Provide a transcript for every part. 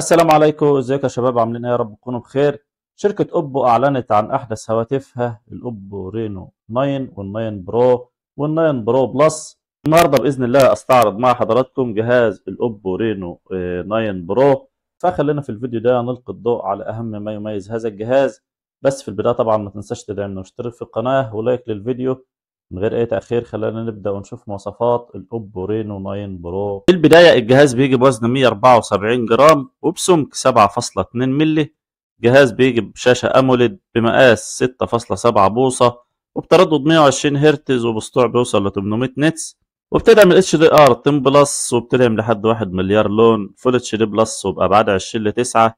السلام عليكم ازيك يا شباب عاملين ايه يا رب تكونوا بخير شركة اوبو اعلنت عن احدث هواتفها الاوبو رينو 9 وال9 برو وال9 برو بلس النهاردة باذن الله استعرض مع حضراتكم جهاز الاوبو رينو 9 آه، برو فخلينا في الفيديو ده نلقي الضوء على اهم ما يميز هذا الجهاز بس في البداية طبعا ما تنساش تدعمنا واشترك في القناة ولايك للفيديو من غير اي تاخير خلينا نبدا ونشوف مواصفات الاوبو رينو 9 برو في البدايه الجهاز بيجي بوزن 174 جرام وبسمك 7.2 مللي جهاز بيجي بشاشه اموليد بمقاس 6.7 بوصه وبتردد 120 هرتز وبسطوع بيوصل ل 800 نتس وبتدعم الاتش دي ار 10 بلس وبتدعم لحد 1 مليار لون فول اتش دي بلس وبابعاد 20 ل 9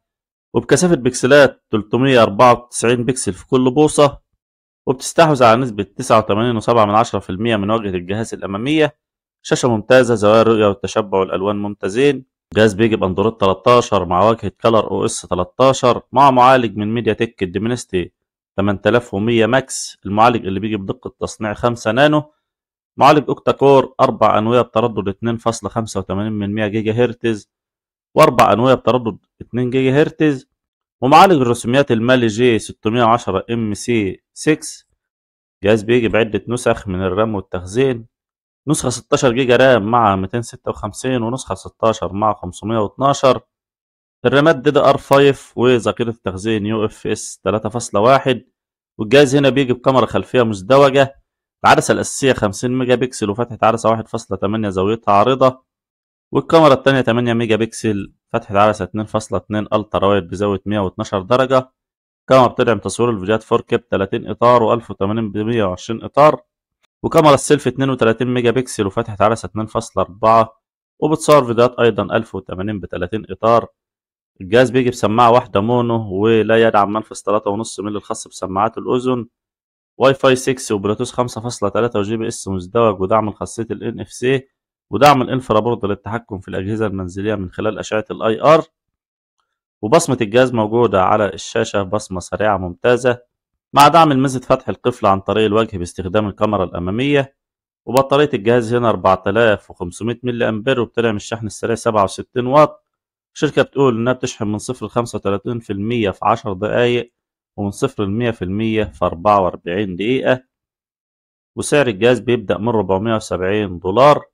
وبكثافه بكسلات 394 بكسل في كل بوصه وبتستحوذ على نسبة 89.7% من واجهة الجهاز الأمامية شاشة ممتازة زوايا الرؤية والتشبع والألوان ممتازين جهاز بيجي بأندرويد 13 مع واجهة كلر او اس 13 مع معالج من ميديا تك الديمينستي 8100 ماكس المعالج اللي بيجي بدقة تصنيع 5 نانو معالج اوكتا كور أربع أنوية بتردد 2.85 جيجا هرتز وأربع أنوية بتردد 2 جيجا هرتز ومعالج الرسوميات المالي جي 610 ام سي 6 جهاز بيجي بعدة نسخ من الرام والتخزين نسخة 16 جيجا رام مع 256 ونسخة 16 مع 512 الرامات دي دي ار 5 وذاكرة التخزين يو اف اس 3.1 والجهاز هنا بيجي بكاميرا خلفية مزدوجة العدسة الأساسية 50 ميجا بكسل وفتحة عدسة 1.8 زاويتها عريضة والكاميرا الثانية 8 ميجا بكسل فتحت عدسة 2.2 الترا وايد بزاوية 112 درجة كما بتدعم تصوير الفيديوهات 4K ب 30 اطار و1080 ب 120 اطار وكاميرا السيلفي 32 ميجا بكسل وفتحة عدسة 2.4 وبتصور فيديوهات ايضا 1080 ب 30 اطار الجهاز بيجي بسماعة واحدة مونو ولا يدعم منفس 3.5 مللي الخاص بسماعات الأذن واي فاي 6 وبلوتوث 5.3 وجي بي اس مزدوج ودعم خاصية ال NFC ودعم الانفرا برضه للتحكم في الأجهزة المنزلية من خلال أشعة الاي ار وبصمة الجهاز موجودة على الشاشة بصمة سريعة ممتازة مع دعم ميزه فتح القفل عن طريق الوجه باستخدام الكاميرا الأمامية وبطارية الجهاز هنا 4500 ملي أمبير وبتدعم الشحن السريع 67 واط الشركة بتقول إنها بتشحن من 0 ل 35% في 10 دقايق ومن 0 ل 100% في 44 دقيقة وسعر الجهاز بيبدأ من 470 دولار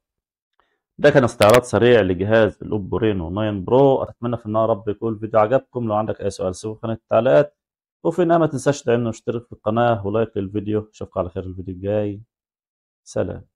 ده كان استعراض سريع لجهاز الاوبو رينو 9 برو اتمنى في النهار رب يكون الفيديو عجبكم لو عندك اي سؤال سيبه في قناه التعليقات وفي النهايه ما تنساش تدعمني واشترك في القناه ولايك للفيديو اشوفكم على خير الفيديو الجاي سلام